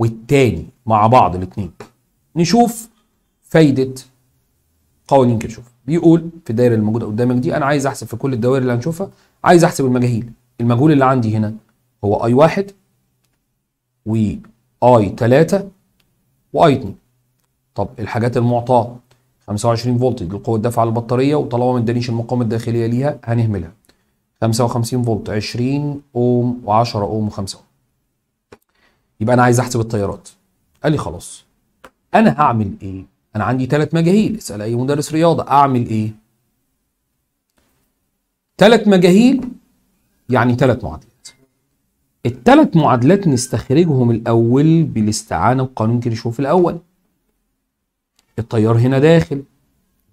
والتاني مع بعض الاثنين نشوف فايده قوانين كيرشوف بيقول في الدايره اللي موجوده قدامك دي انا عايز احسب في كل الدوائر اللي هنشوفها عايز احسب المجاهيل المجهول اللي عندي هنا هو اي واحد و اي 3 واي 2 طب الحاجات المعطاه 25 فولت لقوه الدفع للبطاريه وطالما ما ادانيش المقاومه الداخليه ليها هنهملها 55 فولت 20 اوم و10 اوم و5 اوم يبقى انا عايز احسب التيارات قال لي خلاص انا هعمل ايه انا عندي ثلاث مجاهيل اسال اي مدرس رياضه اعمل ايه ثلاث مجاهيل يعني ثلاث معادلات الثلاث معادلات نستخرجهم الاول بالاستعانه بقانون كيرشوف الاول التيار هنا داخل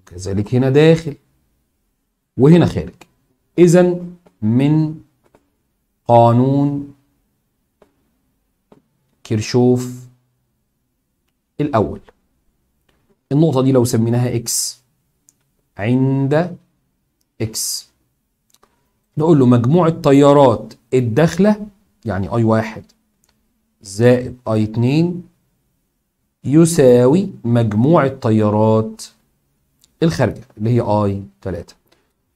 وكذلك هنا داخل وهنا خارج اذا من قانون كيرشوف الأول النقطة دي لو سميناها إكس عند إكس نقول له مجموع التيارات الداخلة يعني أي واحد زائد أي اتنين يساوي مجموع التيارات الخارجة اللي هي أي تلاتة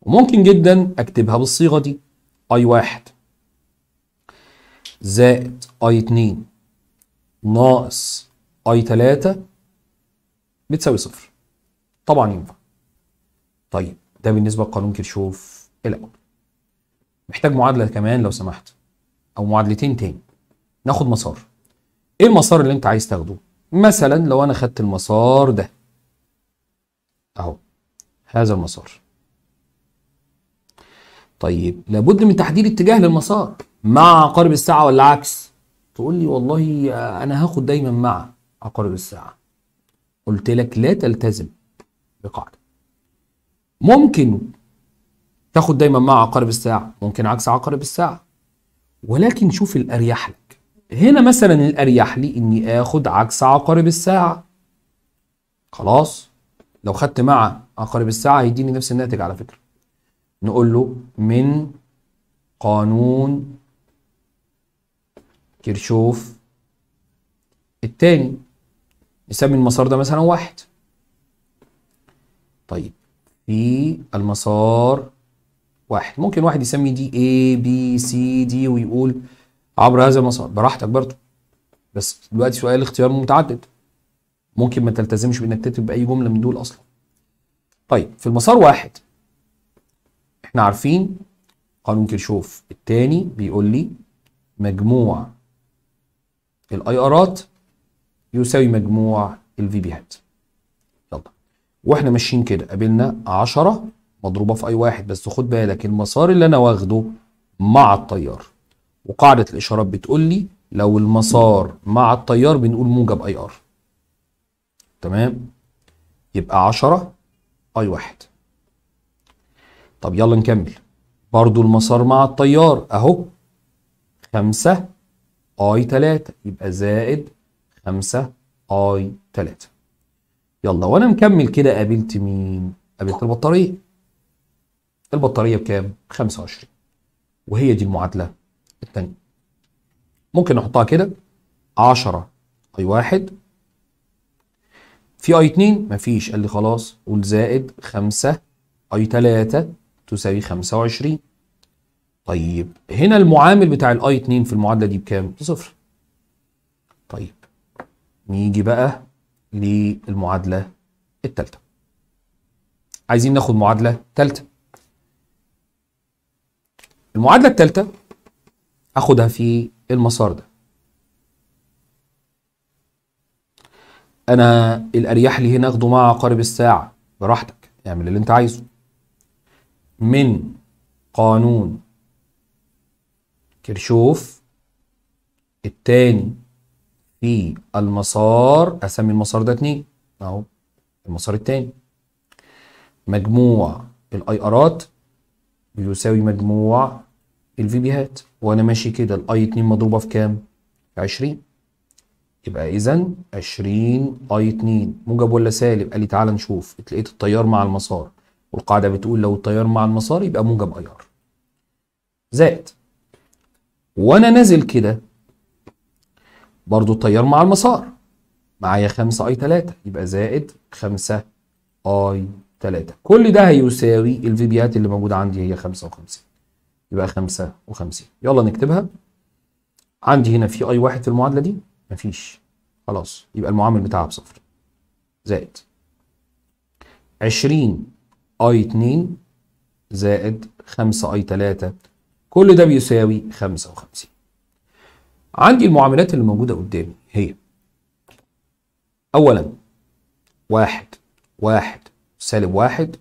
وممكن جدا أكتبها بالصيغة دي أي واحد زائد أي اتنين ناقص اي 3 بتساوي صفر طبعا ينفع طيب ده بالنسبه لقانون كيرشوف الاول محتاج معادله كمان لو سمحت او معادلتين تاني ناخد مسار ايه المسار اللي انت عايز تاخده مثلا لو انا خدت المسار ده اهو هذا المسار طيب لابد من تحديد اتجاه للمسار مع عقارب الساعه ولا عكس تقول لي والله انا هاخد دايما مع عقارب الساعه قلت لك لا تلتزم بقاعده ممكن تاخد دايما مع عقارب الساعه ممكن عكس عقارب الساعه ولكن شوف الاريح لك هنا مثلا الاريح لي اني اخد عكس عقارب الساعه خلاص لو خدت مع عقارب الساعه هيديني نفس الناتج على فكره نقول له من قانون كيرشوف التاني نسمي المسار ده مثلا واحد طيب في المسار واحد ممكن واحد يسمي دي A B C D ويقول عبر هذا المسار براحتك برضه بس دلوقتي سؤال اختيار متعدد ممكن ما تلتزمش بانك تكتب باي جمله من دول اصلا طيب في المسار واحد احنا عارفين قانون كيرشوف التاني بيقول لي مجموع الاي ارات يساوي مجموع الفي بي هات يلا واحنا ماشيين كده قابلنا 10 مضروبه في اي واحد بس خد بالك المسار اللي انا واخده مع التيار وقاعده الاشارات بتقول لي لو المسار مع التيار بنقول موجب اي ار تمام يبقى 10 اي واحد طب يلا نكمل برضو المسار مع التيار اهو خمسة اي 3 يبقى زائد 5 اي 3 يلا وانا مكمل كده قابلت مين قابلت البطاريه البطاريه بكام 25 وهي دي المعادله الثانيه ممكن نحطها كده 10 اي 1 في اي 2 مفيش قال لي خلاص قول زائد 5 اي 3 تساوي 25 طيب هنا المعامل بتاع الاي 2 في المعادله دي بكام؟ بصفر. طيب نيجي بقى للمعادله الثالثه. عايزين ناخد معادله ثالثه. المعادله الثالثه هاخدها في المسار ده. انا الاريح لي هنا اخده مع عقارب الساعه براحتك اعمل اللي انت عايزه. من قانون كرشوف التاني في المسار اسمي المسار ده اتنين اهو المسار التاني مجموع الاي ارات بيساوي مجموع الفي بيهات وانا ماشي كده الاي 2 مضروبه في كام؟ في 20 يبقى اذا 20 اي 2 موجب ولا سالب؟ قال لي تعالى نشوف لقيت التيار مع المسار والقاعده بتقول لو التيار مع المسار يبقى موجب اي ار زائد وانا نازل كده برضو التيار مع المسار معايا 5 اي 3 يبقى زائد 5 اي 3 كل ده هيساوي الفيبيات اللي موجوده عندي هي 55 يبقى 55 يلا نكتبها عندي هنا في اي واحد في المعادله دي مفيش خلاص يبقى المعامل بتاعها بصفر زائد 20 اي 2 زائد 5 اي 3 كل ده بيساوي 55 عندي المعاملات اللي موجودة قدامي هي أولا واحد واحد سالب واحد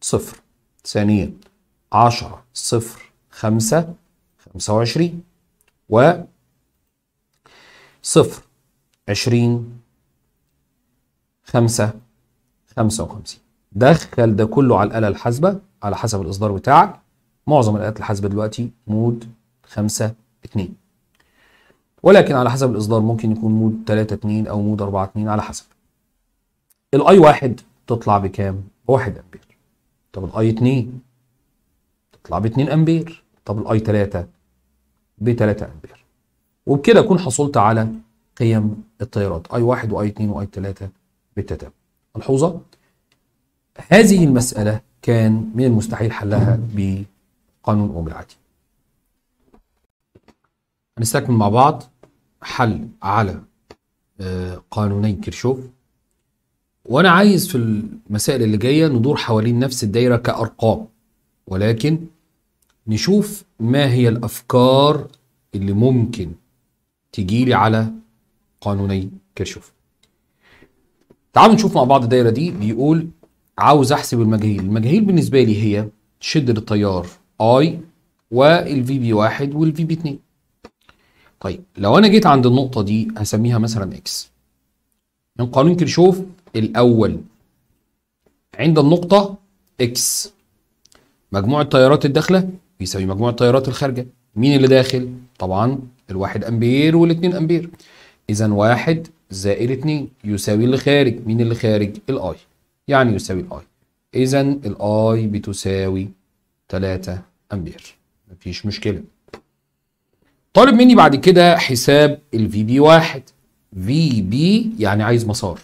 صفر ثانيا عشرة صفر خمسة خمسة وعشرين و صفر عشرين خمسة خمسة وخمسين دخل ده كله على الآلة الحاسبة على حسب الإصدار بتاعك معظم الآلات الحاسبة دلوقتي مود 5 2 ولكن على حسب الإصدار ممكن يكون مود 3 2 أو مود 4 2 على حسب الأي 1 تطلع بكام؟ 1 أمبير طب الأي 2 تطلع ب 2 أمبير طب الأي 3 ب 3 أمبير وبكده أكون حصلت على قيم التيارات اي 1 واي 2 واي 3 بالتتابع ملحوظه هذه المساله كان من المستحيل حلها ب قانون اوم العادي هنستكمل مع بعض حل على آه، قانوني كيرشوف وانا عايز في المسائل اللي جايه ندور حوالين نفس الدايره كارقام ولكن نشوف ما هي الافكار اللي ممكن تجيلي على قانوني كيرشوف تعالوا نشوف مع بعض الدايره دي بيقول عاوز احسب المجاهيل المجاهيل بالنسبه لي هي شده التيار اي والفي بي 1 والفي بي 2 طيب لو انا جيت عند النقطه دي هسميها مثلا اكس من قانون كرشوف الاول عند النقطه اكس مجموع التيارات الداخله بيساوي مجموع التيارات الخارجه مين اللي داخل طبعا الواحد امبير والاثنين امبير اذا واحد زائد 2 يساوي اللي خارج مين اللي خارج الاي يعني يساوي الاي اذا الاي بتساوي 3 امبير مفيش مشكله طالب مني بعد كده حساب الفي بي واحد في بي يعني عايز مسار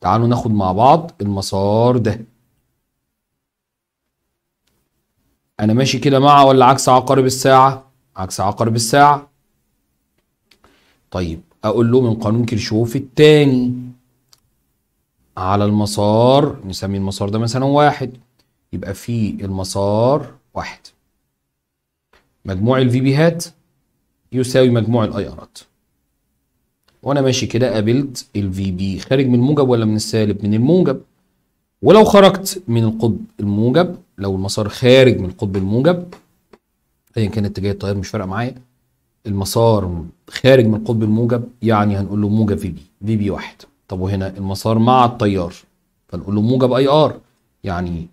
تعالوا ناخد مع بعض المسار ده انا ماشي كده مع ولا عكس عقارب الساعه عكس عقارب الساعه طيب اقول له من قانون كيرشوف الثاني على المسار نسمي المسار ده مثلا واحد يبقى في المسار واحد مجموع الفي بي هات يساوي مجموع الاي ارات وانا ماشي كده قابلت الفي بي خارج من الموجب ولا من السالب من الموجب ولو خرجت من القطب الموجب لو المسار خارج من القطب الموجب ايا كان اتجاه التيار مش فارقه معايا المسار خارج من القطب الموجب يعني هنقول له موجب في بي في بي واحد طب وهنا المسار مع التيار فنقول له موجب اي ار يعني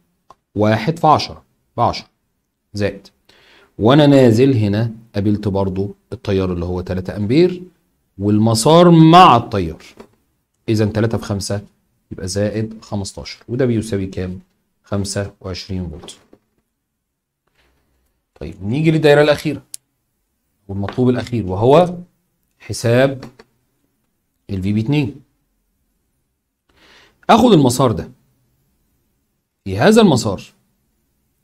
واحد في 10 ب 10 زائد وانا نازل هنا قابلت برضو التيار اللي هو 3 امبير والمسار مع التيار اذا 3 في 5 يبقى زائد 15 وده بيساوي كام 25 فولت طيب نيجي للدايره الاخيره والمطلوب الاخير وهو حساب الفي بي 2 اخد المسار ده في إيه هذا المسار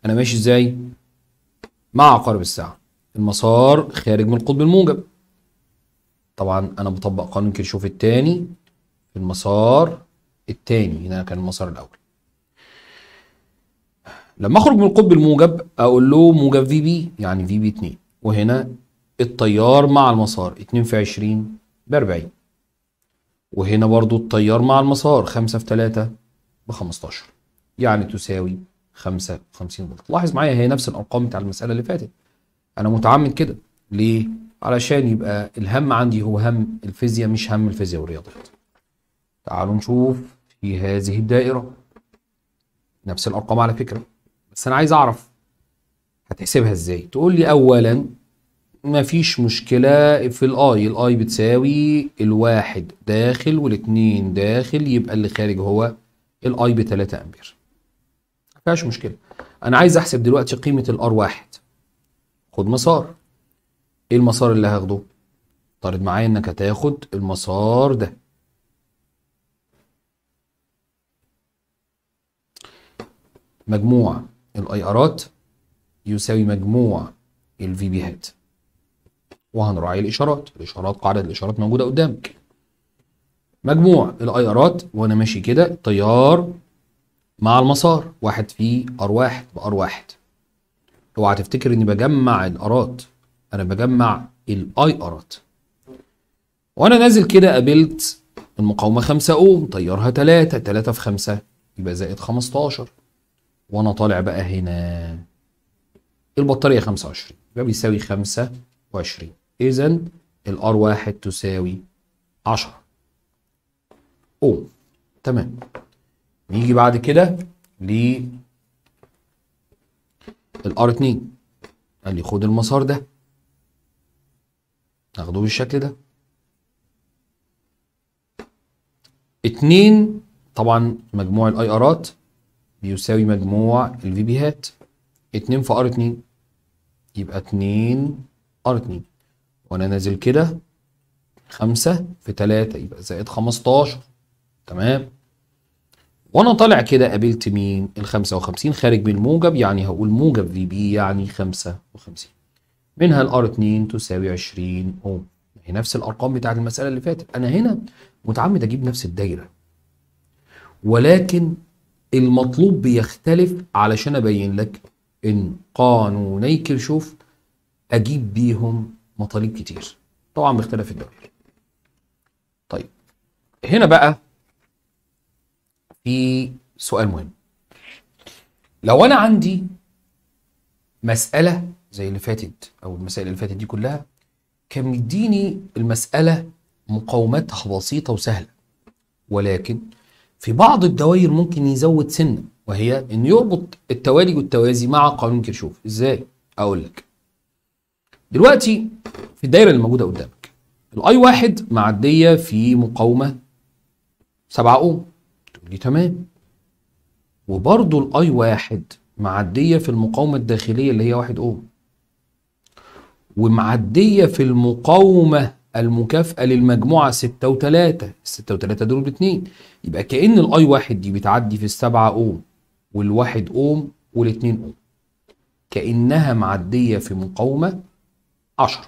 انا ماشي ازاي مع عقارب الساعة المسار خارج من القطب الموجب طبعا أنا بطبق قانون كيرشوف التاني في المسار التاني هنا كان المسار الأول لما أخرج من القطب الموجب أقول له موجب في بي يعني في بي 2 وهنا التيار مع المسار 2 في 20 ب 40 وهنا برضو التيار مع المسار 5 في 3 ب 15 يعني تساوي 55 فولت لاحظ معايا هي نفس الارقام بتاع المساله اللي فاتت انا متعمد كده ليه علشان يبقى الهم عندي هو هم الفيزياء مش هم الفيزياء والرياضيات تعالوا نشوف في هذه الدائره نفس الارقام على فكره بس انا عايز اعرف هتحسبها ازاي تقول لي اولا مفيش مشكله في الاي الاي بتساوي الواحد داخل والاتنين داخل يبقى اللي خارج هو الاي بتلاتة 3 امبير فيهاش مشكله انا عايز احسب دلوقتي قيمه الار واحد خد مسار ايه المسار اللي هاخده طارد معايا انك هتاخد المسار ده مجموع الاي ارات يساوي مجموع الفي هات. وهنراعي الاشارات الاشارات قاعده الاشارات موجوده قدامك مجموع الاي ارات وانا ماشي كده تيار مع المسار واحد في ار واحد بار واحد اوعى تفتكر اني بجمع الارات انا بجمع الاي ارات وانا نازل كده قابلت المقاومه 5 اوم طيرها 3 3 في 5 يبقى زائد 15 وانا طالع بقى هنا البطاريه 25 يبقى بيساوي 25 اذا الار واحد تساوي 10 اوم تمام نيجي بعد كده ل الار 2 قال لي خد المسار ده ناخده بالشكل ده اتنين طبعا مجموع الاي ارات بيساوي مجموع الفي بيهات اتنين في ار اتنين يبقى اتنين ار اتنين وانا نازل كده خمسة في تلاتة يبقى زائد خمستاشر تمام وانا طالع كده قابلت مين ال 55 خارج من الموجب يعني هقول موجب في بي يعني 55 منها الار 2 تساوي 20 اوم هي نفس الارقام بتاعت المساله اللي فاتت انا هنا متعمد اجيب نفس الدايره ولكن المطلوب بيختلف علشان ابين لك ان قانوني كيرشوف اجيب بيهم مطالب كتير طبعا باختلاف الدوائر طيب هنا بقى في سؤال مهم لو انا عندي مساله زي اللي فاتت او المسائل اللي فاتت دي كلها كان مديني المساله مقاومتها بسيطه وسهله ولكن في بعض الدوائر ممكن يزود سنه وهي ان يربط التوالي والتوازي مع قانون كيرشوف ازاي اقول لك دلوقتي في الدايره اللي موجوده قدامك الاي واحد معديه في مقاومه 7 اوم دي تمام وبرضه الاي واحد معديه في المقاومه الداخليه اللي هي واحد اوم ومعديه في المقاومه المكافئه للمجموعه 6 و3 6 و3 دول باتنين يبقى كان الاي واحد دي بتعدي في السبعة اوم والواحد اوم والاتنين اوم كانها معديه في مقاومه 10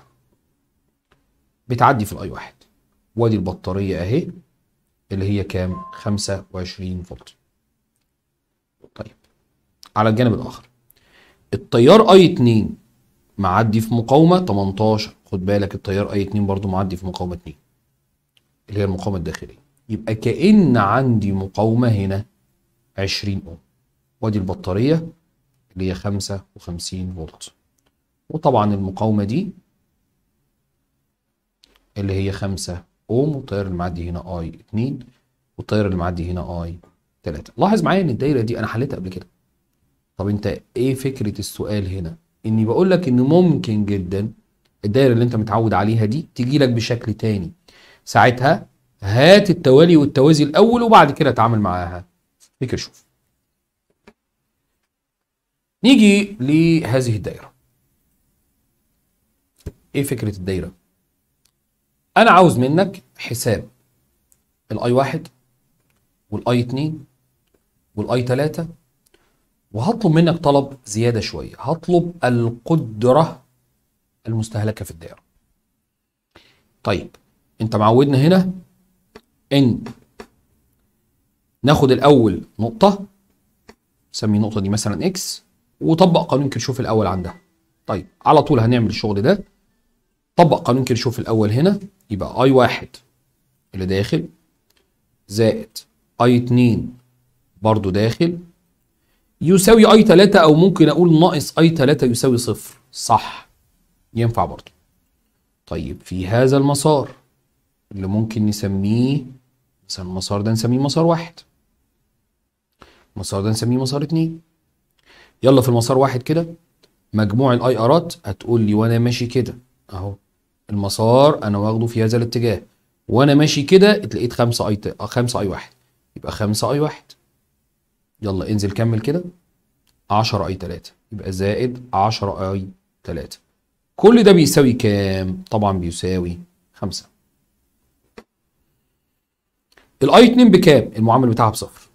بتعدي في الاي واحد وادي البطاريه اهي اللي هي كام 25 فولت طيب على الجانب الاخر التيار اي 2 معدي في مقاومه 18 خد بالك التيار اي 2 برضو معدي في مقاومه 2 اللي هي المقاومه الداخليه يبقى كأن عندي مقاومه هنا 20 اوم وادي البطاريه اللي هي 55 فولت وطبعا المقاومه دي اللي هي 5 اوم والتيار المعدي هنا اي 2 والتيار المعدي هنا اي 3 لاحظ معايا ان الدايره دي انا حليتها قبل كده طب انت ايه فكره السؤال هنا اني بقول لك ان ممكن جدا الدايره اللي انت متعود عليها دي تيجي لك بشكل تاني ساعتها هات التوالي والتوازي الاول وبعد كده اتعامل معاها فكر شوف نيجي لهذه الدايره ايه فكره الدايره انا عاوز منك حساب الاي واحد والاي اتنين والاي تلاته وهطلب منك طلب زياده شويه هطلب القدره المستهلكه في الدائره طيب انت معودنا هنا ان ناخد الاول نقطه سمي النقطه دي مثلا اكس وطبق قانون كرشوف الاول عندها طيب على طول هنعمل الشغل ده طبق قانون كيرشوف الاول هنا يبقى اي واحد اللي داخل زائد اي 2 برضو داخل يساوي اي 3 او ممكن اقول ناقص اي 3 يساوي صفر صح ينفع برضو طيب في هذا المسار اللي ممكن نسميه مثلا المسار ده نسميه مسار واحد المسار ده نسميه مسار اتنين يلا في المسار واحد كده مجموع الاي ارات هتقول لي وانا ماشي كده اهو المسار انا واخده في هذا الاتجاه وانا ماشي كده اتلقيت 5 اي 5 آه، اي 1 يبقى 5 اي 1 يلا انزل كمل كده 10 اي 3 يبقى زائد 10 اي 3 كل ده بيساوي كام؟ طبعا بيساوي 5 الاي 2 بكام؟ المعامل بتاعها بصفر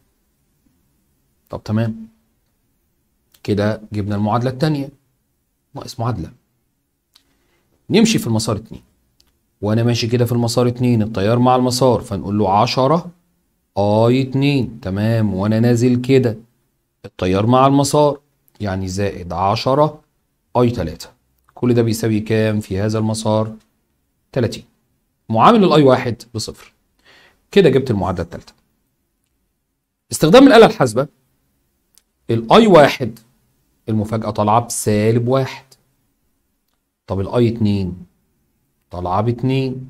طب تمام كده جبنا المعادلة الثانية ناقص معادلة نمشي في المسار اتنين وانا ماشي كده في المسار اتنين التيار مع المسار فنقول له 10 اي اتنين تمام وانا نازل كده التيار مع المسار يعني زائد 10 اي 3 كل ده بيساوي كام في هذا المسار 30 معامل الاي واحد بصفر كده جبت المعادله الثالثه استخدام الاله الحاسبه الاي واحد المفاجاه طالعه بسالب واحد طب الاي 2 طالعه ب 2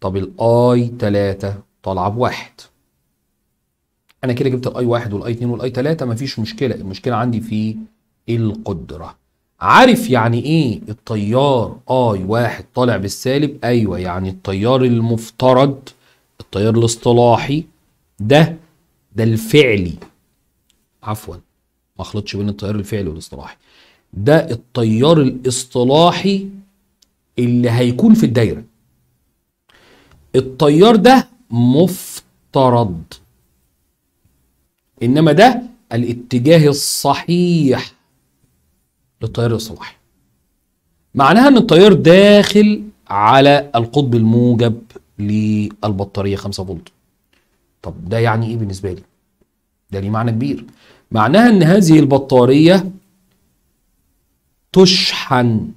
طب الاي 3 طالعه 1 انا كده جبت الاي 1 والاي 2 والاي 3 مفيش مشكله المشكله عندي في القدره عارف يعني ايه التيار اي واحد طالع بالسالب ايوه يعني التيار المفترض التيار الاصطلاحي ده ده الفعلي عفوا ما اخلطش بين التيار الفعلي والاصطلاحي ده التيار الاصطلاحي اللي هيكون في الدايرة التيار ده مفترض إنما ده الاتجاه الصحيح للتيار الاصطلاحي معناها إن التيار داخل على القطب الموجب للبطارية 5 فولت طب ده يعني إيه بالنسبة لي؟ ده ليه معنى كبير معناها إن هذه البطارية تشحن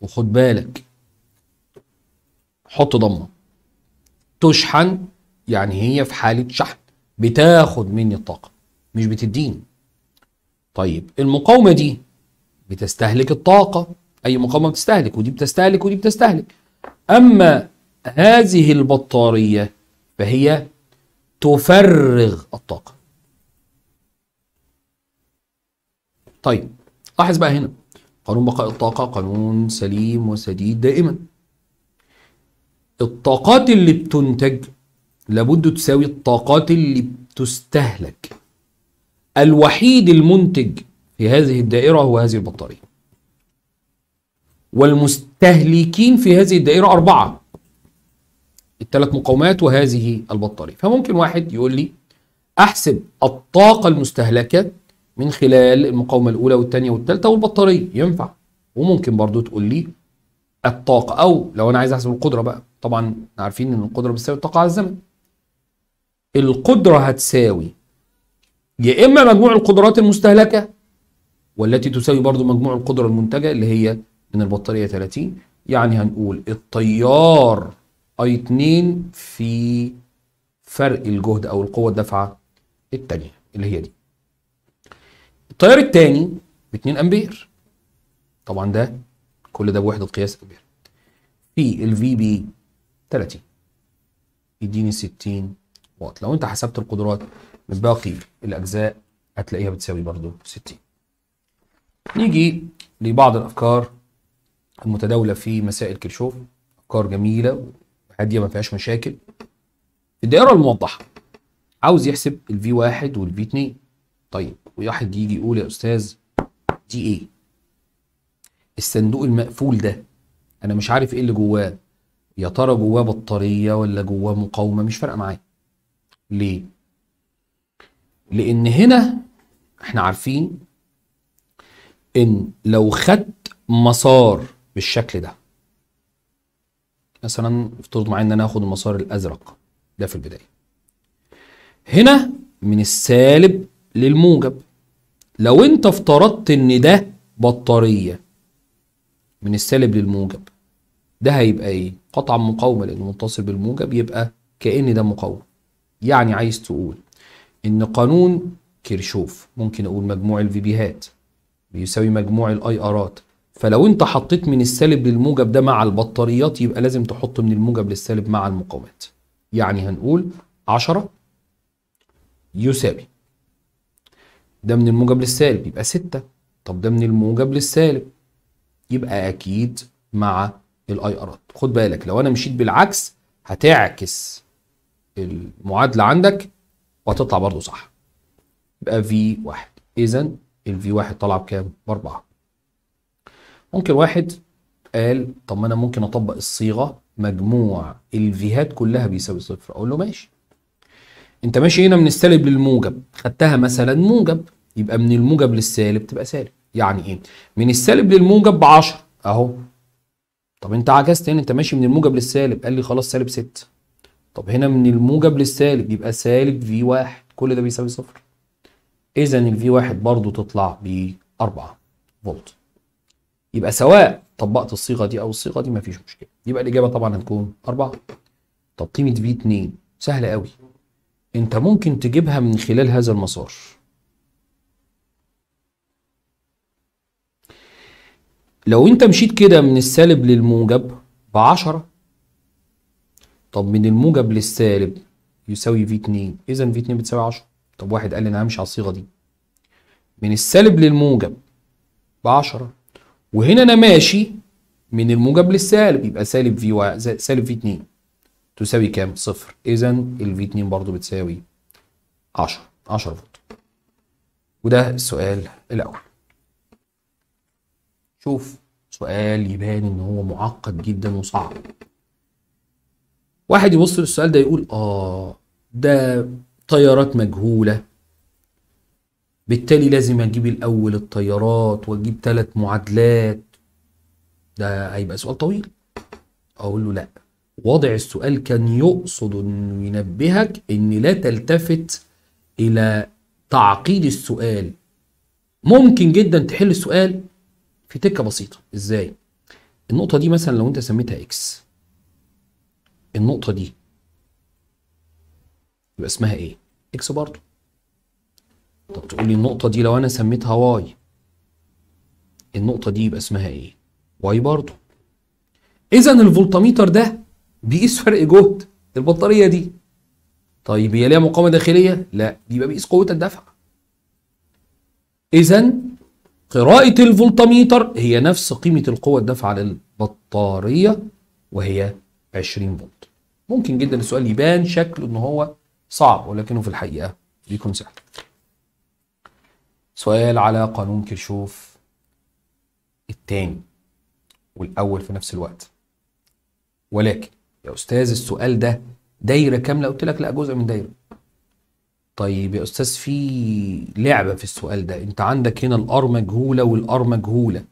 وخد بالك حط ضمه تشحن يعني هي في حاله شحن بتاخد مني الطاقه مش بتديني طيب المقاومه دي بتستهلك الطاقه اي مقاومه بتستهلك ودي بتستهلك ودي بتستهلك اما هذه البطاريه فهي تفرغ الطاقه طيب لاحظ بقى هنا قانون بقاء الطاقة قانون سليم وسديد دائما الطاقات اللي بتنتج لابد تساوي الطاقات اللي بتستهلك الوحيد المنتج في هذه الدائرة هو هذه البطارية والمستهلكين في هذه الدائرة أربعة الثلاث مقاومات وهذه البطارية فممكن واحد يقول لي أحسب الطاقة المستهلكة من خلال المقاومه الاولى والثانيه والثالثه والبطاريه ينفع وممكن برضو تقول لي الطاقه او لو انا عايز احسب القدره بقى طبعا عارفين ان القدره بتساوي الطاقه على الزمن القدره هتساوي يا اما مجموع القدرات المستهلكه والتي تساوي برضو مجموع القدره المنتجه اللي هي من البطاريه 30 يعني هنقول التيار اي 2 في فرق الجهد او القوه الدافعه الثانيه اللي هي دي التيار الثاني ب 2 امبير طبعا ده كل ده بوحده قياس امبير في الفي بي 30 يديني 60 واط لو انت حسبت القدرات من باقي الاجزاء هتلاقيها بتساوي برضو 60 نيجي لبعض الافكار المتداوله في مسائل كيرشوف افكار جميله وهاديه ما فيهاش مشاكل الدائره الموضحه عاوز يحسب الفي 1 والفي 2 طيب وواحد يجي يقول يا استاذ دي ايه الصندوق المقفول ده انا مش عارف ايه اللي جواه يا ترى جواه بطاريه ولا جواه مقاومه مش فارقه معايا ليه لان هنا احنا عارفين ان لو خدت مسار بالشكل ده مثلا افترض معايا ان انا اخد المسار الازرق ده في البدايه هنا من السالب للموجب لو انت افترضت ان ده بطارية من السالب للموجب ده هيبقى ايه؟ قطعا مقاومة لانه متصل بالموجب يبقى كأن ده مقاوم يعني عايز تقول ان قانون كيرشوف ممكن اقول مجموع الفيبيهات بيساوي مجموع الاي ارات فلو انت حطيت من السالب للموجب ده مع البطاريات يبقى لازم تحط من الموجب للسالب مع المقاومات يعني هنقول 10 يساوي ده من الموجب للسالب يبقى 6 طب ده من الموجب للسالب يبقى اكيد مع الاي ارات خد بالك لو انا مشيت بالعكس هتعكس المعادله عندك وهتطلع برضه صح يبقى في واحد اذا الفي واحد طلع بكام؟ باربعه ممكن واحد قال طب ما انا ممكن اطبق الصيغه مجموع الفيهات كلها بيساوي صفر اقول له ماشي انت ماشي هنا من السالب للموجب خدتها مثلا موجب يبقى من الموجب للسالب تبقى سالب يعني ايه من السالب للموجب ب 10 اهو طب انت عكست هنا انت ماشي من الموجب للسالب قال لي خلاص سالب 6 طب هنا من الموجب للسالب يبقى سالب في 1 كل ده بيساوي صفر اذا الفي 1 برضه تطلع ب 4 فولت يبقى سواء طبقت الصيغه دي او الصيغه دي مفيش مشكله يبقى الاجابه طبعا هتكون 4 طب قيمه في 2 سهله قوي انت ممكن تجيبها من خلال هذا المسار لو انت مشيت كده من السالب للموجب بعشرة طب من الموجب للسالب يساوي في 2 اذا في 2 بتساوي 10 طب واحد قال لي انا همشي على الصيغه دي من السالب للموجب ب 10 وهنا انا ماشي من الموجب للسالب يبقى سالب في و... سالب في 2 تساوي كام؟ صفر اذا ال في 2 برضه بتساوي 10 10 فولت وده السؤال الاول شوف سؤال يبان ان هو معقد جدا وصعب واحد يبص للسؤال ده يقول اه ده طيارات مجهولة بالتالي لازم اجيب الاول الطيارات واجيب ثلاث معادلات ده هيبقى سؤال طويل اقول له لا وضع السؤال كان يقصد انه ينبهك ان لا تلتفت الى تعقيد السؤال ممكن جدا تحل السؤال في تكه بسيطه ازاي النقطه دي مثلا لو انت سميتها اكس النقطه دي يبقى اسمها ايه اكس برضه طب تقول لي النقطه دي لو انا سميتها واي النقطه دي يبقى اسمها ايه واي برضه اذا الفولتميتر ده بيقيس فرق جهد البطاريه دي طيب هي ليها مقاومه داخليه لا يبقى بيقيس قوه الدفع اذا قراءة الفولتميتر هي نفس قيمة القوة الدافعة للبطارية وهي 20 فولت ممكن جدا السؤال يبان شكله ان هو صعب ولكنه في الحقيقة بيكون سهل سؤال على قانون كيرشوف الثاني والأول في نفس الوقت ولكن يا أستاذ السؤال ده دايرة كاملة قلت لك لا جزء من دايرة طيب يا استاذ في لعبه في السؤال ده انت عندك هنا الار مجهوله والار مجهوله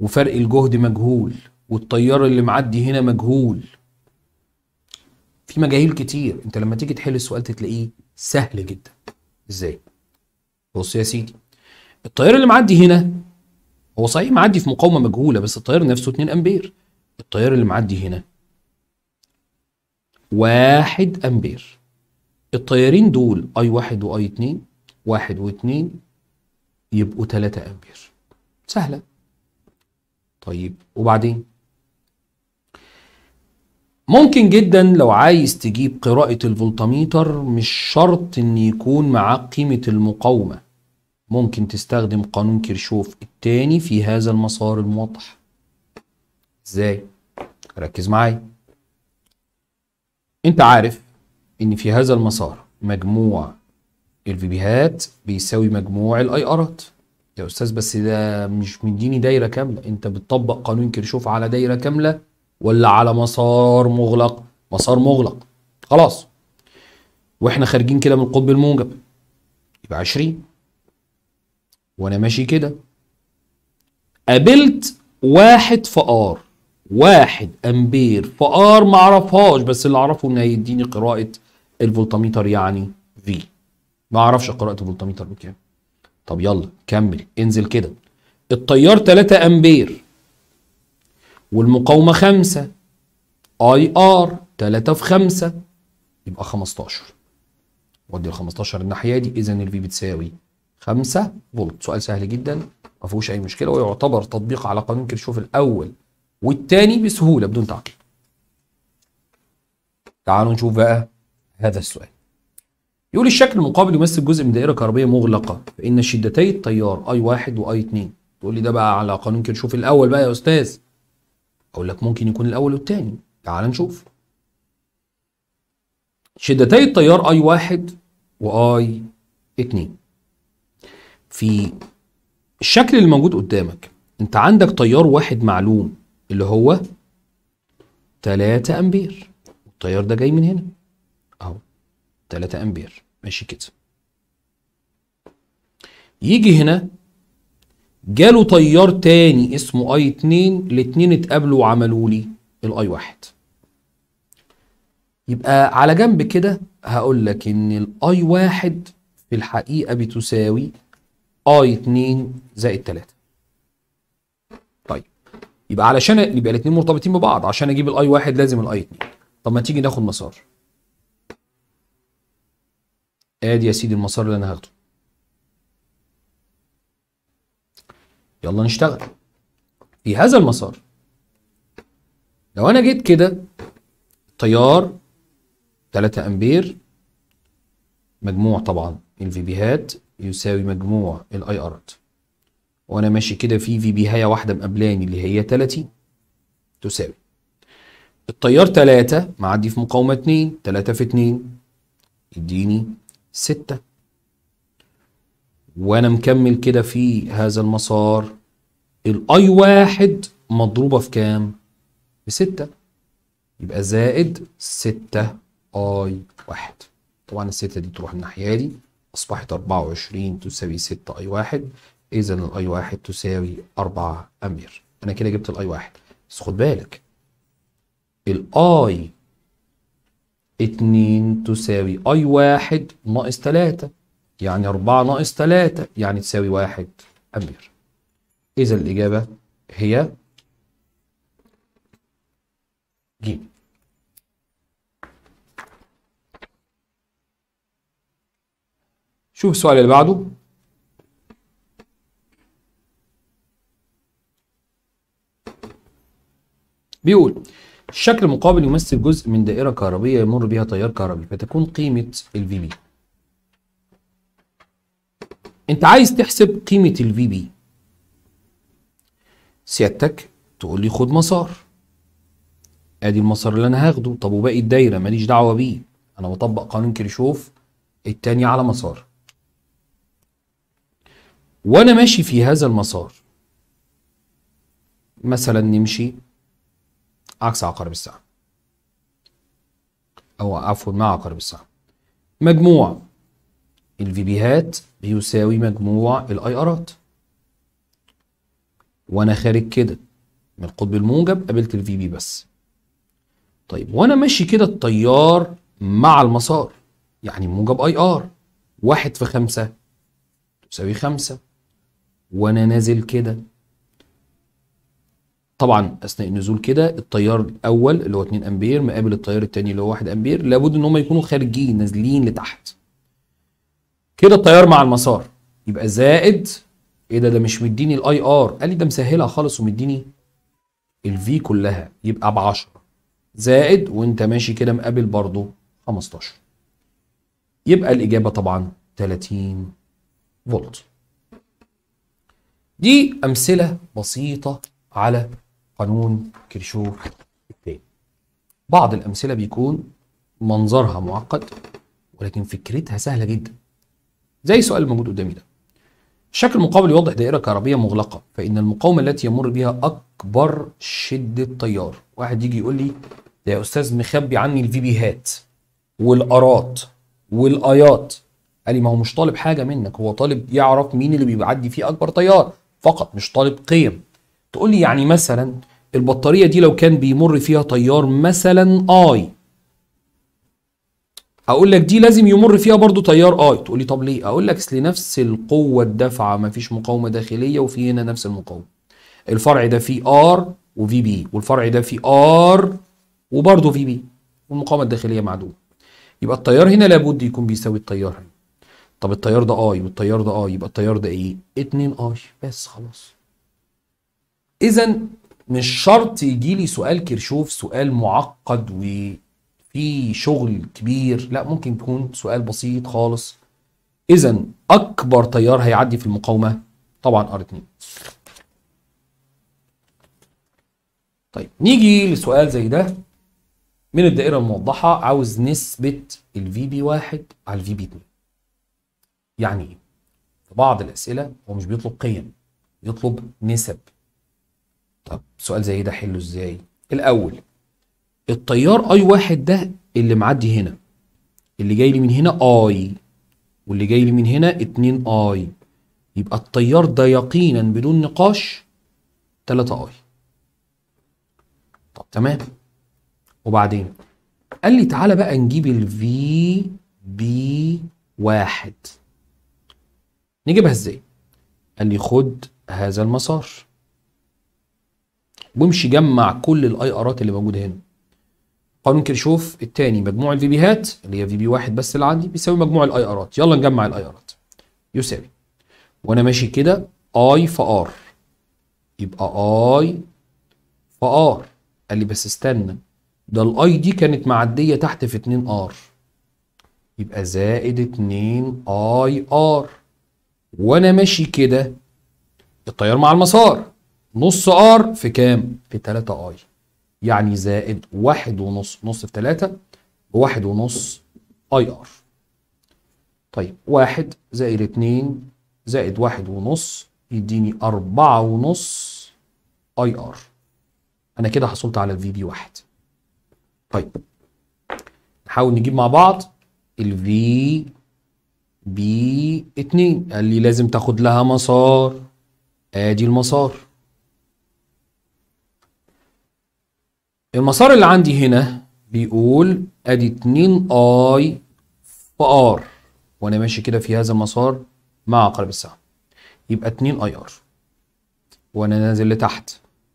وفرق الجهد مجهول والطيار اللي معدي هنا مجهول في مجاهيل كتير انت لما تيجي تحل السؤال تلاقيه سهل جدا ازاي بص يا سيدي الطيار اللي معدي هنا هو صحيح معدي في مقاومه مجهوله بس التيار نفسه 2 امبير التيار اللي معدي هنا 1 امبير الطيارين دول اي واحد واي اتنين واحد واتنين يبقوا تلاتة امبير سهلة طيب وبعدين ممكن جدا لو عايز تجيب قراءة الفولتميتر مش شرط ان يكون معاك قيمة المقاومة ممكن تستخدم قانون كيرشوف التاني في هذا المسار الموضح ازاي ركز معايا انت عارف ان في هذا المسار مجموع الفيبيهات بيساوي مجموع الاي ارات يا استاذ بس ده مش مديني دايره كامله انت بتطبق قانون كيرشوف على دايره كامله ولا على مسار مغلق مسار مغلق خلاص واحنا خارجين كده من القطب الموجب يبقى 20 وانا ماشي كده قابلت واحد في ار واحد امبير في ار اعرفهاش بس اللي اعرفه ان هيديني قراءه الفولتميتر يعني في ما اعرفش قراءه الفولتميتر بكام طب يلا كمل انزل كده التيار 3 امبير والمقاومه 5 اي ار 3 في 5 يبقى 15 ودي ال 15 الناحيه دي اذا الفي بتساوي 5 فولت سؤال سهل جدا ما فيهوش اي مشكله ويعتبر تطبيق على قانون كيرشوف الاول والثاني بسهوله بدون تعقيد تعالوا نشوف بقى هذا السؤال يقول الشكل المقابل يمثل جزء من دائرة كهربية مغلقة فإن شدتي التيار أي واحد وأي 2 تقول لي ده بقى على قانون كيرشوف الأول بقى يا أستاذ أقول لك ممكن يكون الأول والثاني تعال نشوف شدتي التيار أي واحد وأي 2 في الشكل اللي موجود قدامك أنت عندك تيار واحد معلوم اللي هو 3 أمبير التيار ده جاي من هنا 3 امبير ماشي كده يجي هنا جاله تيار تاني اسمه اي 2 الاثنين اتقابلوا وعملوا لي الاي 1 يبقى على جنب كده هقول لك ان الاي 1 في الحقيقه بتساوي اي 2 زائد 3 طيب يبقى علشان يبقى الاثنين مرتبطين ببعض عشان اجيب الاي 1 لازم الاي 2 طب ما تيجي ناخد مسار ادي يا سيدي المسار اللي انا هاخده يلا نشتغل في هذا المسار لو انا جيت كده تيار 3 امبير مجموع طبعا الفي بيهات يساوي مجموع الاي ارات وانا ماشي كده في في هاي واحده مقابلاني اللي هي 30 تساوي التيار 3 معدي في مقاومه 2 3 في 2 يديني ستة وانا مكمل كده في هذا المسار الاي واحد مضروبة في كام؟ بستة يبقى زائد ستة اي واحد طبعا الستة دي تروح الناحية دي اصبحت 24 تساوي 6 اي واحد اذا الاي واحد تساوي 4 امير انا كده جبت الاي واحد بس خد بالك الاي 2 تساوي اي 1 ناقص 3 يعني 4 ناقص 3 يعني تساوي 1 امبير اذا الاجابه هي ج شوف السؤال اللي بعده بيقول الشكل المقابل يمثل جزء من دائرة كهربية يمر بها تيار كهربي فتكون قيمة الفي بي انت عايز تحسب قيمة الفي بي سيادتك تقول لي خد مسار ادي المسار اللي انا هاخده طب وباقي الدايرة ماليش دعوة بيه انا بطبق قانون كيرشوف التاني على مسار وانا ماشي في هذا المسار مثلا نمشي عكس عقارب الساعة أو عفوا مع عقارب الساعة مجموع الفي بيهات بيساوي مجموع الاي ارات وانا خارج كده من القطب الموجب قابلت الفي بي بس طيب وانا ماشي كده التيار مع المسار يعني موجب اي ار واحد في خمسة تساوي خمسة وانا نازل كده طبعا اثناء النزول كده التيار الاول اللي هو 2 امبير مقابل التيار الثاني اللي هو 1 امبير لابد ان هم يكونوا خارجين نازلين لتحت كده التيار مع المسار يبقى زائد ايه ده ده مش مديني الاي ار قال لي ده مسهلها خالص ومديني الفي كلها يبقى ب 10 زائد وانت ماشي كده مقابل برضه 15 يبقى الاجابه طبعا 30 فولت دي امثله بسيطه على قانون كرشوف الثاني بعض الأمثلة بيكون منظرها معقد ولكن فكرتها سهلة جدا زي سؤال الموجود قدامي ده الشكل المقابل يوضح دائرة كهربية مغلقة فإن المقاومة التي يمر بها أكبر شدة تيار واحد يجي يقول لي ده يا أستاذ مخبي عني الفي بي هات والأرات والآيات قال لي ما هو مش طالب حاجة منك هو طالب يعرف مين اللي بيعدي فيه أكبر تيار فقط مش طالب قيم تقول لي يعني مثلا البطارية دي لو كان بيمر فيها تيار مثلا اي اقول لك دي لازم يمر فيها برضو تيار اي تقول لي طب ليه اقول لك اصل نفس القوة ما مفيش مقاومة داخلية وفي هنا نفس المقاومة الفرع ده فيه ار وفي بي والفرع ده فيه ار وبرضه في بي والمقاومة الداخلية معدومة يبقى التيار هنا لابد يكون بيساوي التيار هنا طب التيار ده اي والتيار ده اي يبقى التيار ده ايه 2 اي بس خلاص اذا مش شرط يجي لي سؤال كيرشوف سؤال معقد وفي شغل كبير لا ممكن يكون سؤال بسيط خالص اذا اكبر تيار هيعدي في المقاومه طبعا ار 2 طيب نيجي لسؤال زي ده من الدائره الموضحه عاوز نسبه الفي بي واحد على الفي بي 2 يعني ايه في بعض الاسئله هو مش بيطلب قيم يطلب نسب طب سؤال زي ده حله ازاي الاول التيار اي واحد ده اللي معدي هنا اللي جاي لي من هنا اي واللي جاي لي من هنا اتنين اي يبقى التيار ده يقينا بدون نقاش تلاتة اي طب تمام وبعدين قال لي تعالى بقى نجيب الفي بي واحد نجيبها ازاي قال لي خد هذا المسار وامشي جمع كل الاي ارات اللي موجوده هنا قانون كيرشوف الثاني مجموع الفي بيهات اللي هي في بي واحد بس اللي عندي بيساوي مجموع الاي ارات يلا نجمع الاي ارات يساوي وانا ماشي كده اي في ار يبقى اي في ار قال لي بس استنى ده الاي دي كانت معديه تحت في 2 ار يبقى زائد 2 اي ار وانا ماشي كده التيار مع المسار نص ار في كام؟ في 3 اي يعني زائد واحد ونص نص في 3 بواحد ونص اي ار طيب واحد زائد اتنين زائد واحد ونص يديني أربعة ونص اي ار أنا كده حصلت على الفي بي واحد طيب نحاول نجيب مع بعض الفي بي اتنين قال لي لازم تاخد لها مسار ادي المسار المسار اللي عندي هنا بيقول ادي 2 اي في ار وانا ماشي كده في هذا المسار مع عقرب الساعه يبقى 2 اي ار وانا نازل لتحت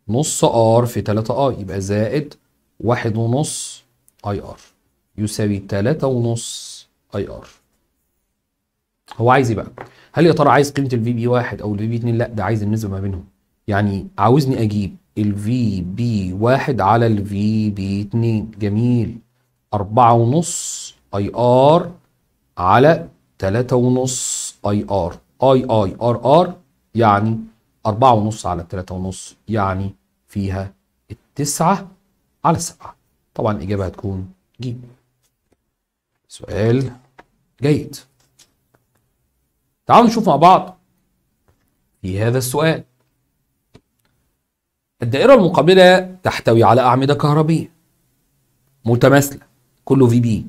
نص ار في 3 اي يبقى زائد 1 ونص اي ار يساوي 3 ونص اي ار هو عايز ايه بقى؟ هل يا ترى عايز قيمه الفي بي 1 او الفي بي 2؟ لا ده عايز النسبه ما بينهم يعني عاوزني اجيب الفي بي واحد على الفي بي اتنين جميل أربعة ونص اي ار على تلاتة ونص اي ار اي اي ار ار يعني أربعة ونص على تلاتة ونص يعني فيها التسعة على السبعة طبعا الإجابة هتكون ج سؤال جيد تعالوا نشوف مع بعض في هذا السؤال الدائرة المقابلة تحتوي على أعمدة كهربية متماثلة كله في بي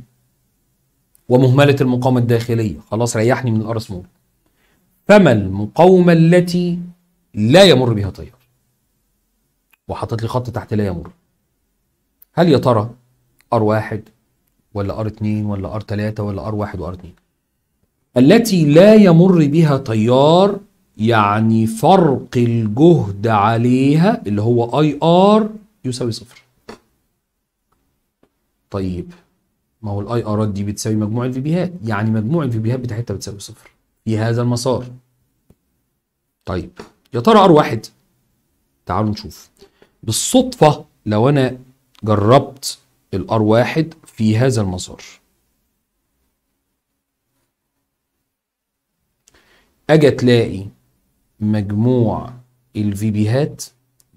ومهملة المقاومة الداخلية خلاص ريحني من الأرس مول فما المقاومة التي لا يمر بها تيار وحطت لي خط تحت لا يمر هل يا تري أر R1 ولا أر 2 ولا أر 3 ولا أر 1 وأر اثنين 2 التي لا يمر بها تيار يعني فرق الجهد عليها اللي هو اي ار يساوي صفر طيب ما هو الاي ارات دي بتساوي مجموع الفي بيهات يعني مجموع الفي بيهات بتاعتها بتساوي صفر في هذا المسار طيب يا ترى ار واحد تعالوا نشوف بالصدفه لو انا جربت الار واحد في هذا المسار اجي تلاقي مجموع الفي بيهات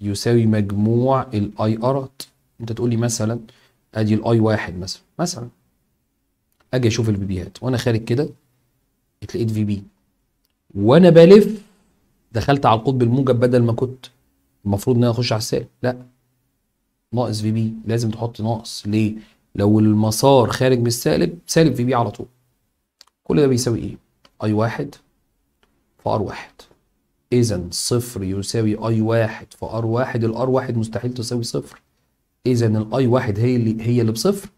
يساوي مجموع الاي ارات انت تقول لي مثلا ادي الاي واحد مثلا مثلا اجي اشوف الفي بيهات وانا خارج كده اتلقيت في بي وانا بلف دخلت على القطب الموجب بدل ما كنت المفروض ان انا اخش على السالب لا ناقص في بي لازم تحط ناقص ليه لو المسار خارج من السالب سالب في بي على طول كل ده بيساوي ايه اي واحد في ار واحد إذا صفر يساوي أي واحد في أر واحد الأر واحد مستحيل تساوي صفر إذا الأي واحد هي اللي هي اللي بصفر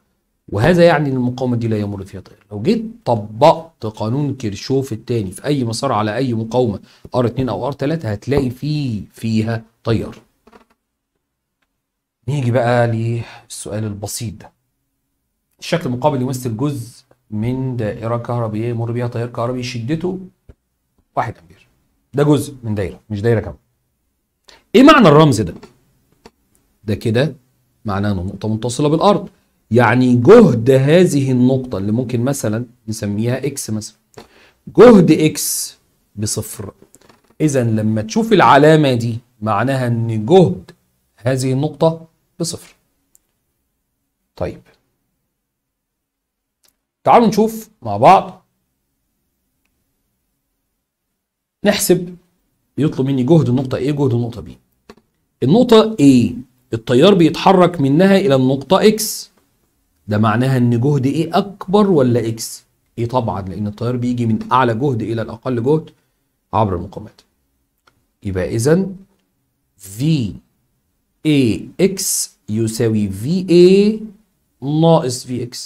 وهذا يعني ان المقاومه دي لا يمر فيها طيار لو جيت طبقت قانون كيرشوف الثاني في اي مسار على اي مقاومه ار 2 او ار 3 هتلاقي فيه فيها طيار نيجي بقى للسؤال البسيط ده الشكل المقابل يمثل جزء من دائره كهربيه يمر بها تيار كهربي شدته 1 امبير ده جزء من دايره مش دايره كامله ايه معنى الرمز ده ده كده معناه انه نقطه متصله بالارض يعني جهد هذه النقطه اللي ممكن مثلا نسميها اكس مثلا جهد اكس بصفر اذا لما تشوف العلامه دي معناها ان جهد هذه النقطه بصفر طيب تعالوا نشوف مع بعض نحسب بيطلب مني جهد النقطة A جهد النقطة B النقطة A التيار بيتحرك منها إلى النقطة X ده معناها إن جهد A أكبر ولا X؟ A طبعا لأن التيار بيجي من أعلى جهد إلى الأقل جهد عبر المقاومات يبقى إذا V A X يساوي V A ناقص V X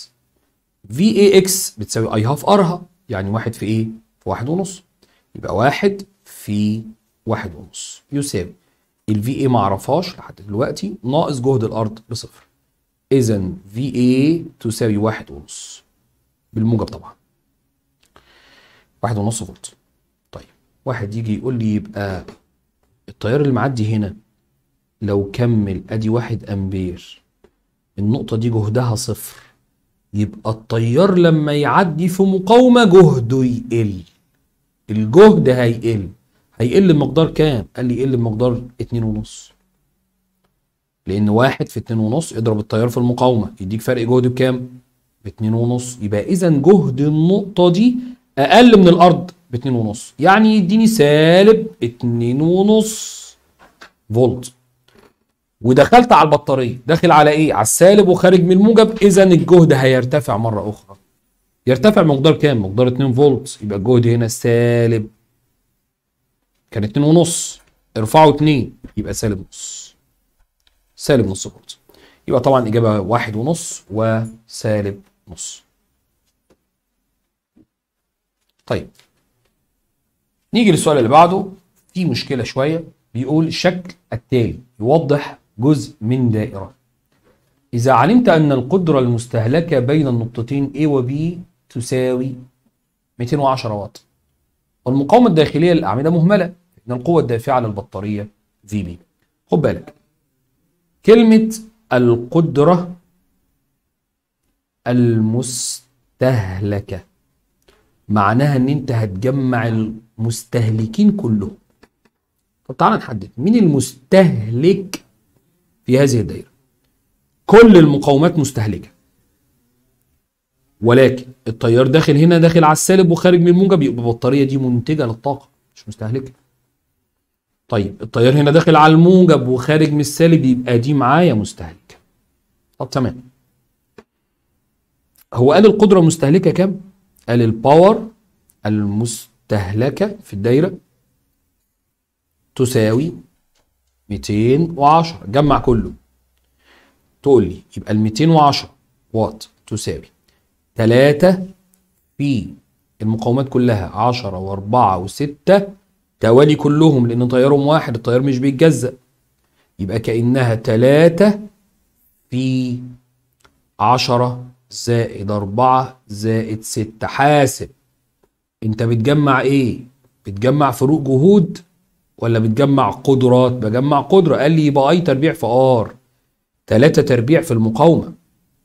V A X بتساوي I half R يعني واحد في إيه؟ في واحد ونص يبقى واحد في واحد ونص يساوي الفي اي ما اعرفهاش لحد دلوقتي ناقص جهد الارض بصفر اذا في اي تساوي واحد ونص بالموجب طبعا واحد ونص فولت طيب واحد يجي يقول لي يبقى التيار اللي معدي هنا لو كمل ادي واحد امبير النقطة دي جهدها صفر يبقى التيار لما يعدي في مقاومة جهده يقل الجهد هيقل هيقل بمقدار كام؟ قال لي يقل بمقدار 2.5 لان واحد في 2.5 اضرب التيار في المقاومه يديك فرق جهد بكام؟ ب 2.5 يبقى اذا جهد النقطه دي اقل من الارض ب 2.5 يعني يديني سالب 2.5 فولت ودخلت على البطاريه داخل على ايه؟ على السالب وخارج من الموجب اذا الجهد هيرتفع مره اخرى يرتفع مقدار كام؟ مقدار 2 فولت يبقى الجهد هنا سالب كان 2 ونص ارفعه 2 يبقى سالب نص سالب نص فولت يبقى طبعا اجابه واحد ونص وسالب نص طيب نيجي للسؤال اللي بعده في مشكله شويه بيقول الشكل التالي يوضح جزء من دائره إذا علمت أن القدرة المستهلكة بين النقطتين A و B تساوي 210 واط والمقاومة الداخلية للأعمدة مهملة لأن القوة الدافعة للبطارية في بي خد بالك كلمة القدرة المستهلكة معناها إن أنت هتجمع المستهلكين كلهم طب تعالى نحدد مين المستهلك في هذه الدايرة كل المقاومات مستهلكة ولكن التيار داخل هنا داخل على السالب وخارج من الموجب يبقى البطاريه دي منتجه للطاقه مش مستهلكه طيب التيار هنا داخل على الموجب وخارج من السالب يبقى دي معايا مستهلكه طب تمام هو قال القدره المستهلكه كام قال الباور المستهلكه في الدايره تساوي 210 جمع كله تقول لي يبقى ال 210 واط تساوي 3 في المقاومات كلها 10 و4 و6 توالي كلهم لأن تيارهم واحد التيار مش بيتجزأ يبقى كأنها 3 في 10 زائد 4 زائد 6 حاسب انت بتجمع ايه؟ بتجمع فروق جهود ولا بتجمع قدرات؟ بجمع قدرة قال لي يبقى اي تربيع في ار 3 تربيع في المقاومة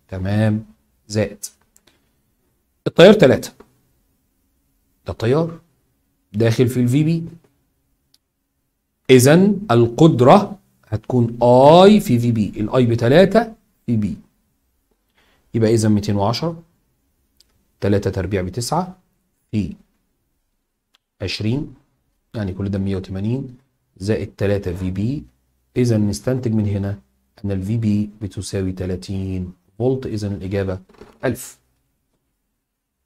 تمام زائد طيار ثلاثة ده طيار داخل في الفي بي إذا القدرة هتكون اي في في بي الاي ب 3 في بي يبقى اذا 210 3 تربيع ب 9 في 20 يعني كل ده 180 زائد 3 في بي اذا نستنتج من هنا ان الفي بي بتساوي 30 فولت اذا الاجابه 1000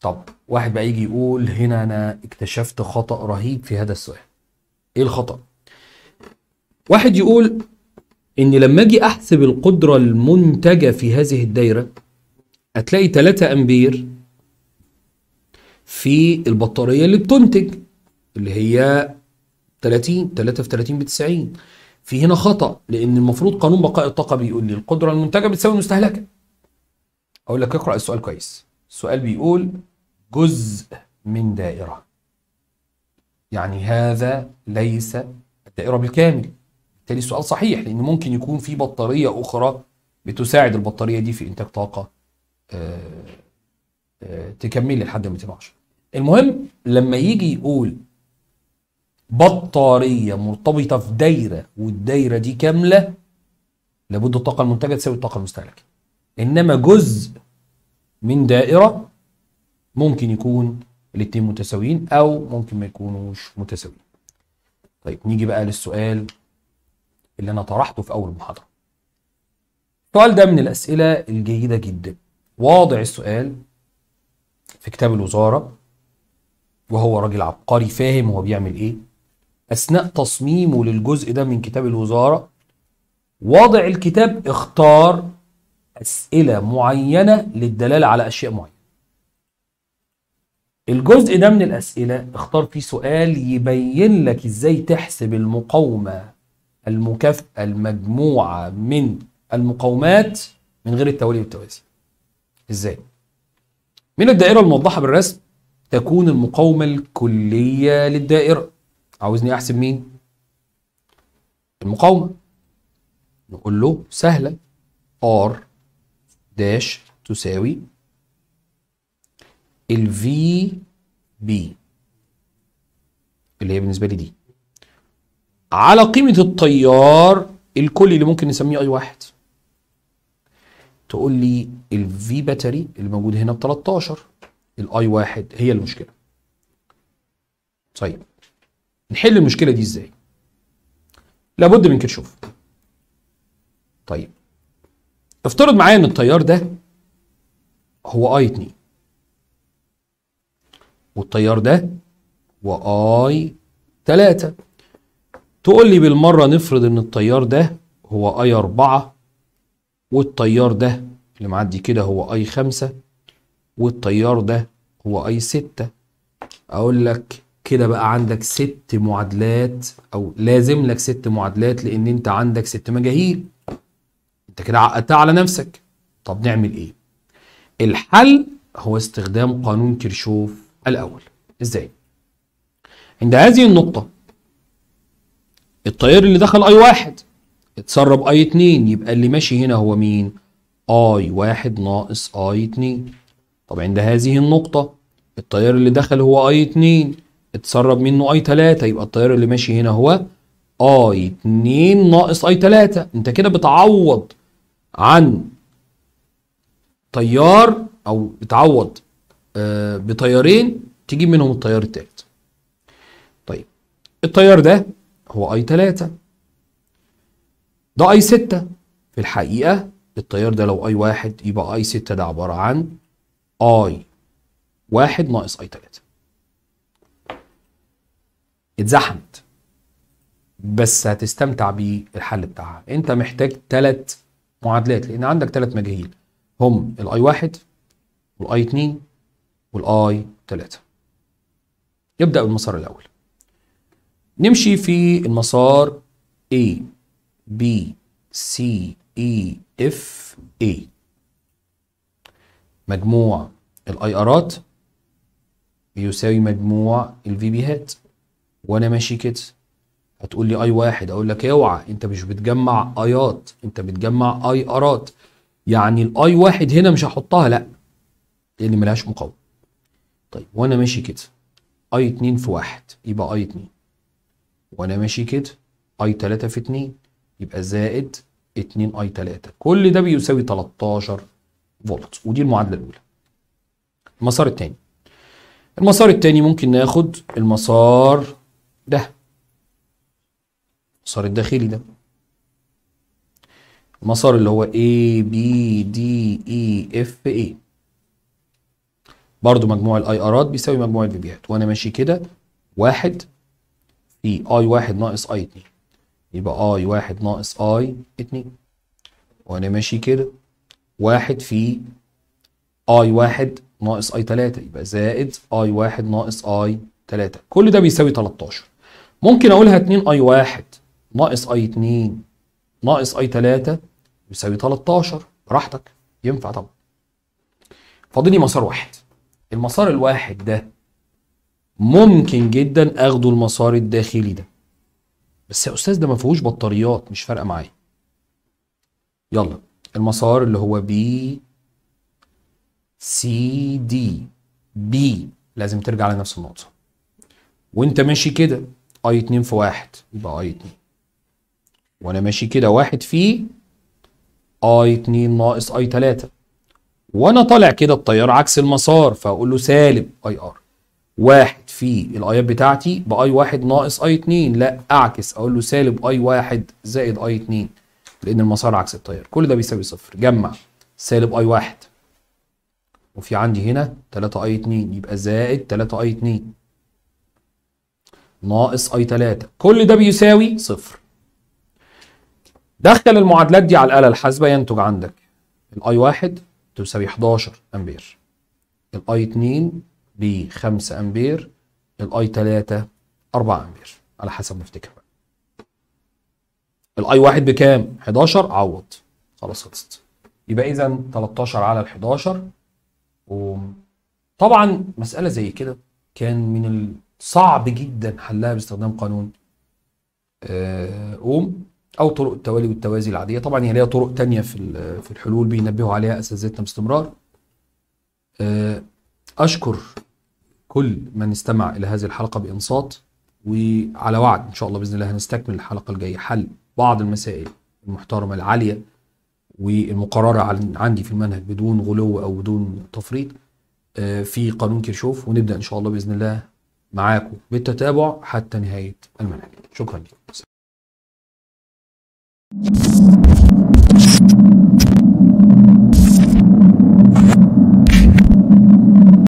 طب واحد بقى يجي يقول هنا انا اكتشفت خطأ رهيب في هذا السؤال ايه الخطأ واحد يقول ان لما اجي احسب القدرة المنتجة في هذه الدايرة هتلاقي 3 امبير في البطارية اللي بتنتج اللي هي 30 3 في 30 ب 90 في هنا خطأ لأن المفروض قانون بقاء الطاقة بيقول لي القدرة المنتجة بتساوي المستهلكة أقول لك اقرأ السؤال كويس السؤال بيقول جزء من دائرة يعني هذا ليس الدائرة بالكامل بالتالي السؤال صحيح لأن ممكن يكون في بطارية أخرى بتساعد البطارية دي في إنتاج طاقة آه، آه، تكمل لحد 210 المهم لما يجي يقول بطارية مرتبطة في دايرة والدايرة دي كاملة لابد الطاقة المنتجة تساوي الطاقة المستهلكة إنما جزء من دائرة ممكن يكون الاثنين متساويين او ممكن ما يكونوش متساويين طيب نيجي بقى للسؤال اللي انا طرحته في اول المحاضره السؤال ده من الاسئله الجيده جدا واضع السؤال في كتاب الوزاره وهو راجل عبقري فاهم هو بيعمل ايه اثناء تصميمه للجزء ده من كتاب الوزاره واضع الكتاب اختار اسئله معينه للدلاله على اشياء معينه الجزء ده من الأسئلة اختار فيه سؤال يبين لك ازاي تحسب المقاومة المكافأة المجموعة من المقاومات من غير التوالي والتوازي ازاي من الدائرة الموضحة بالرسم تكون المقاومة الكلية للدائرة عاوزني احسب مين المقاومة نقول له سهلة R داش تساوي الفي بي اللي هي بالنسبه لي دي على قيمه التيار الكلي اللي ممكن نسميه اي واحد تقول لي الفي باتري اللي موجود هنا ب 13 الاي واحد هي المشكله طيب نحل المشكله دي ازاي لابد من كيرشوف طيب افترض معايا ان التيار ده هو اي 2 والتيار ده واي 3 تقول لي بالمره نفرض ان التيار ده هو اي 4 والتيار ده اللي معدي كده هو اي 5 والتيار ده هو اي 6 اقول لك كده بقى عندك ست معادلات او لازم لك ست معادلات لان انت عندك ست مجاهيل انت كده عقدتها على نفسك طب نعمل ايه الحل هو استخدام قانون كيرشوف الأول إزاي؟ عند هذه النقطة التيار اللي دخل اي واحد اتسرب اي اتنين يبقى اللي ماشي هنا هو مين اي واحد ناقص اي اتنين طب عند هذه النقطة الطيار اللي دخل هو اي اتنين اتسرب منه اي تلاتة يبقى الطيار اللي ماشي هنا هو اي اتنين ناقص اي تلاتة انت كده بتعوض عن تيار او بتعوض آه، بطيارين تجيب منهم الطيار الثالث طيب الطيار ده هو اي 3 ده اي 6 في الحقيقه التيار ده لو اي 1 يبقى اي 6 ده عباره عن اي 1 ناقص اي 3 اتزحمت بس هتستمتع بالحل بتاعها انت محتاج ثلاث معادلات لان عندك ثلاث مجاهيل هم الاي 1 والاي 2 والاي 3 يبدأ بالمسار الأول نمشي في المسار A B C E F A مجموع الاي ارات بيساوي مجموع الفي بيهات وانا ماشي كده هتقول لي اي واحد اقول لك اوعى انت مش بتجمع ايات انت بتجمع اي ارات يعني الاي واحد هنا مش هحطها لا لان ملهاش مقاومه طيب وانا ماشي كده اي 2 في 1 يبقى اي 2 وانا ماشي كده اي 3 في 2 يبقى زائد 2 اي 3 كل ده بيساوي 13 فولت ودي المعادله الاولى المسار الثاني المسار الثاني ممكن ناخد المسار ده المسار الداخلي ده المسار اللي هو A B D E F A برضو مجموع الاي ارات بيساوي مجموع الفيبيات وانا ماشي كده واحد في اي واحد ناقص اي اتنين يبقى اي واحد ناقص اي اتنين وانا ماشي كده واحد في اي واحد ناقص اي تلاتة يبقى زائد اي واحد ناقص اي تلاتة كل ده بيساوي 13 ممكن اقولها 2 اي واحد ناقص اي 2 ناقص اي 3 يساوي 13 براحتك ينفع طبعا فاضل مسار واحد المسار الواحد ده ممكن جدا اخده المسار الداخلي ده بس يا استاذ ده ما فيهوش بطاريات مش فارقه معايا يلا المسار اللي هو بي سي دي بي لازم ترجع لنفس النقطه وانت ماشي كده اي 2 في واحد يبقى اي 2 وانا ماشي كده واحد في اي 2 ناقص اي 3 وانا طالع كده التيار عكس المسار فاقول له سالب اي ار واحد في الايات بتاعتي باي واحد ناقص اي 2 لا اعكس اقول له سالب اي واحد زائد اي 2 لان المسار عكس التيار كل ده بيساوي صفر جمع سالب اي واحد وفي عندي هنا 3 اي 2 يبقى زائد 3 اي 2 ناقص اي 3 كل ده بيساوي صفر دخل المعادلات دي على الاله الحاسبه ينتج عندك الاي 1 تساوي 11 امبير الاي 2 ب 5 امبير الاي 3 4 امبير على حسب ما افتكر بقى الاي 1 بكام 11 عوض خلاص خلصت يبقى اذا 13 على ال 11 طبعا مساله زي كده كان من الصعب جدا حلها باستخدام قانون اوم آه، او طرق التوالي والتوازي العاديه طبعا هي ليها طرق تانية في في الحلول بينبهوا عليها اساتذتنا باستمرار آه، اشكر كل من استمع الى هذه الحلقه بانصات وعلى وعد ان شاء الله باذن الله هنستكمل الحلقه الجايه حل بعض المسائل المحترمه العاليه والمقرره عندي في المنهج بدون غلو او بدون تفريط آه، في قانون كيرشوف ونبدا ان شاء الله باذن الله معاكم بالتتابع حتى نهايه المنهج شكرا لكم you